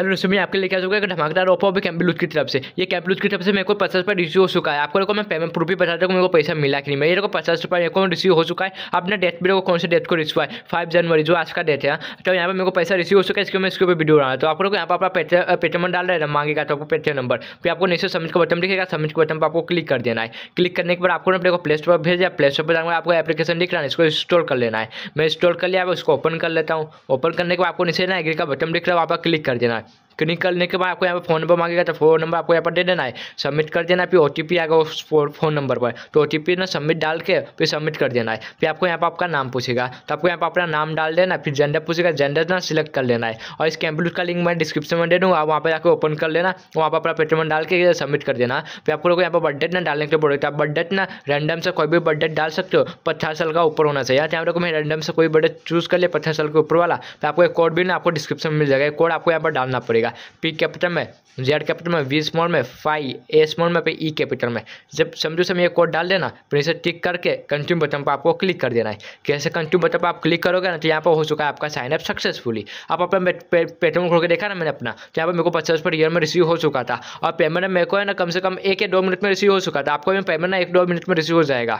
Hello दोस्तों मैं आपके लिए चुका एक धमाकेदार ऑफर अभी कैम्पलूज की तरफ से ये कैम्पलूज की तरफ से मेरे को पचास रुपये रिसीव हो चुका है आपको देखो मैं पेमेंट प्रूफ भी बता दूँ मेरे को पैसा मिला कि नहीं मेरे को पचास रुपये मेरे को रिसीव हो चुका है अपने डेट भी को कौन से डेट को रिसीव है फाइव जनवरी जो आज का डेट है हाँ। तो यहाँ पर मेरे को पैसा रिसीव हो चुका है इसके मैं इसके ऊपर वीडियो बना तो आपको यहाँ पर आप पेटीएम डाल रहे मांगेगा तो आपको पेटीएम नंबर फिर आपको नीचे समझ का बटन दिखेगा समझ के बटन पर आपको क्लिक कर देना है क्लिक करने के बाद आपको अपने को प्ले स्टोर पर भेजा प्ले स्टोर पर जाऊँगा आपको एप्लीकेशन दिख रहा है इसको इंस्टॉल कर लेना है मैं इंस्टॉल कर लिया उसको ओपन कर लेता हूँ ओपन करने के बाद आपको नीचे ना एग्री का बटन दिख रहा है वहाँ पर क्लिक कर देना है Yes. निकलने के बाद आपको यहाँ पर फोन नंबर मांगेगा तो फोन नंबर आपको यहाँ पर दे देना है सबमिट कर देना है फिर ओ टी आएगा उस फोन नंबर पर तो ओ टी ना सबमिट डाल के फिर सबमिट कर देना है फिर आपको यहाँ पर आपका नाम पूछेगा तो आपको यहाँ पर अपना नाम डाल देना फिर जेंडर पूछेगा जेंडर ना सिलेक्ट कर लेना है और इस कैंपलूट का लिंक मैं डिस्क्रिप्शन में दे दूँगा वहाँ पर आपको ओपन कर लेना वहाँ पर अपना पेटीएम डाल के सबमिट कर देना फिर आपको लोग यहाँ पर बर्थडेट ना डालने के लिए बोलेगा तो आप बर्थडेट ना रैंडम से कोई भी बर्थडेट डाल सकते हो पचास साल का ऊपर होना चाहिए यहाँ पर मैं रैंडम से कोई बर्थडेट चूज़ कर लिया पचास साल के ऊपर वाला तो आपको एक कोड भी ना आपको डिस्क्रिप्शन में मिल जाएगा कोड आपको यहाँ पर डालना पड़ेगा जाएगा पी कैपिटल में जेड कैपिटल में वी स्मॉल में फाइव ए स्मॉल में पे ई कैपिटल में जब समझो समय ये कोड डाल देना फिर इसे टिक करके कंटिन्यू बटन पर आपको क्लिक कर देना है कैसे कंटिन्यू बटन पर आप क्लिक करोगे ना तो यहाँ पर हो चुका है आपका साइनअप सक्सेसफुली आप अपना पेटीएम खोल के देखा ना मैंने अपना तो यहाँ पर मेरे को पचास पर ईयर में रिसीव हो चुका था और पेमेंट मेरे को है ना कम से कम एक या दो मिनट में रिसीव हो चुका था आपको भी पेमेंट ना एक दो मिनट में रिसीव हो जाएगा